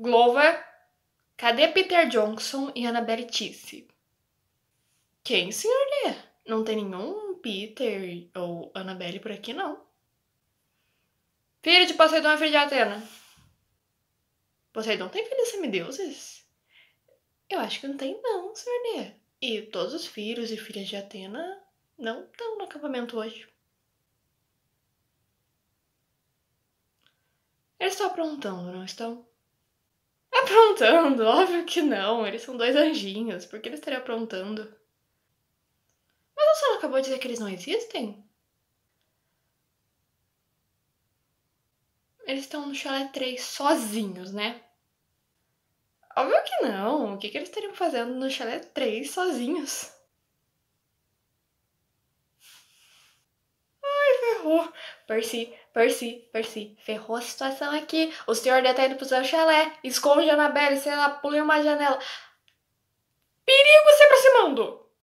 Glover, cadê Peter Johnson e Annabelle Tisse? Quem, senhor D? Não tem nenhum Peter ou Annabelle por aqui, não. Filho de Poseidon e é filho de Atena. Poseidon tem filhos semideuses? Eu acho que não tem, não, senhor D. E todos os filhos e filhas de Atena não estão no acampamento hoje. Eles estão aprontando, não estão? aprontando, óbvio que não. Eles são dois anjinhos, por que eles estariam aprontando? Mas o sol acabou de dizer que eles não existem? Eles estão no chalé 3 sozinhos, né? Óbvio que não. O que, que eles estariam fazendo no chalé 3 sozinhos? Percy, Percy, Percy, ferrou a situação aqui. O senhor deve estar indo pro seu chalé. Esconde a Anabelle, sei lá, pula uma janela.